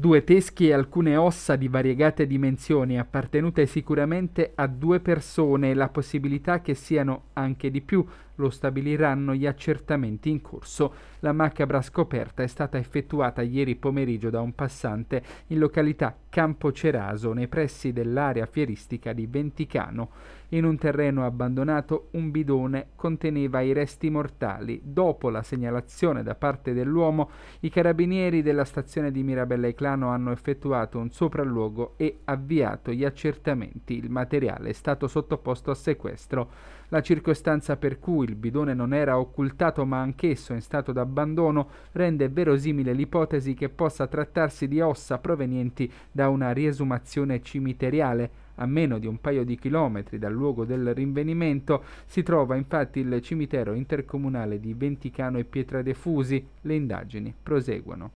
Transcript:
Due teschi e alcune ossa di variegate dimensioni appartenute sicuramente a due persone, e la possibilità che siano anche di più lo stabiliranno gli accertamenti in corso. La macabra scoperta è stata effettuata ieri pomeriggio da un passante in località Campo Ceraso, nei pressi dell'area fieristica di Venticano. In un terreno abbandonato un bidone conteneva i resti mortali. Dopo la segnalazione da parte dell'uomo, i carabinieri della stazione di Mirabella e Clara Milano hanno effettuato un sopralluogo e avviato gli accertamenti. Il materiale è stato sottoposto a sequestro. La circostanza per cui il bidone non era occultato ma anch'esso in stato d'abbandono rende verosimile l'ipotesi che possa trattarsi di ossa provenienti da una riesumazione cimiteriale. A meno di un paio di chilometri dal luogo del rinvenimento si trova infatti il cimitero intercomunale di Venticano e Pietra Defusi. Le indagini proseguono.